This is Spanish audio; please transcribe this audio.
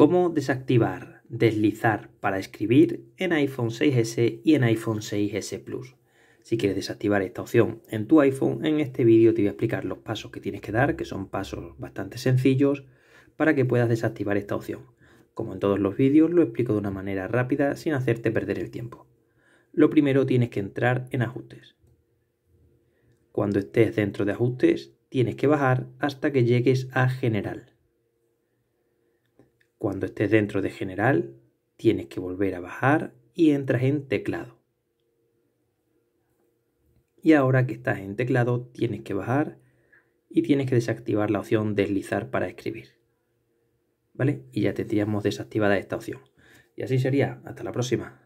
Cómo desactivar deslizar para escribir en iPhone 6S y en iPhone 6S Plus. Si quieres desactivar esta opción en tu iPhone, en este vídeo te voy a explicar los pasos que tienes que dar, que son pasos bastante sencillos, para que puedas desactivar esta opción. Como en todos los vídeos, lo explico de una manera rápida sin hacerte perder el tiempo. Lo primero tienes que entrar en ajustes. Cuando estés dentro de ajustes, tienes que bajar hasta que llegues a general cuando estés dentro de general, tienes que volver a bajar y entras en teclado. Y ahora que estás en teclado, tienes que bajar y tienes que desactivar la opción deslizar para escribir. ¿Vale? Y ya tendríamos desactivada esta opción. Y así sería. Hasta la próxima.